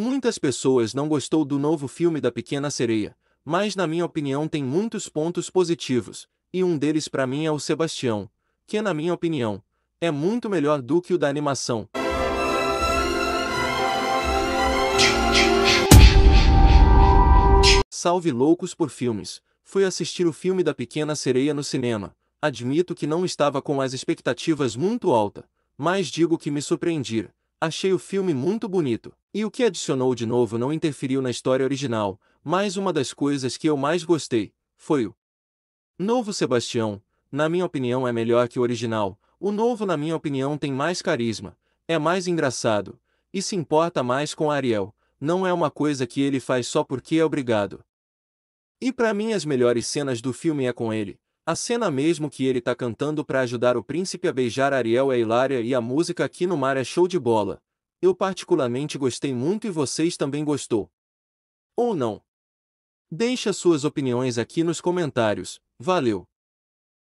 Muitas pessoas não gostou do novo filme da Pequena Sereia, mas na minha opinião tem muitos pontos positivos, e um deles para mim é o Sebastião, que na minha opinião, é muito melhor do que o da animação. Salve loucos por filmes. Fui assistir o filme da Pequena Sereia no cinema. Admito que não estava com as expectativas muito alta, mas digo que me surpreendi. Achei o filme muito bonito. E o que adicionou de novo não interferiu na história original, mas uma das coisas que eu mais gostei foi o Novo Sebastião. Na minha opinião, é melhor que o original. O novo, na minha opinião, tem mais carisma, é mais engraçado e se importa mais com Ariel. Não é uma coisa que ele faz só porque é obrigado. E para mim, as melhores cenas do filme é com ele, a cena mesmo que ele tá cantando para ajudar o príncipe a beijar Ariel é hilária e a música aqui no mar é show de bola. Eu particularmente gostei muito e vocês também gostou. Ou não? Deixe suas opiniões aqui nos comentários. Valeu!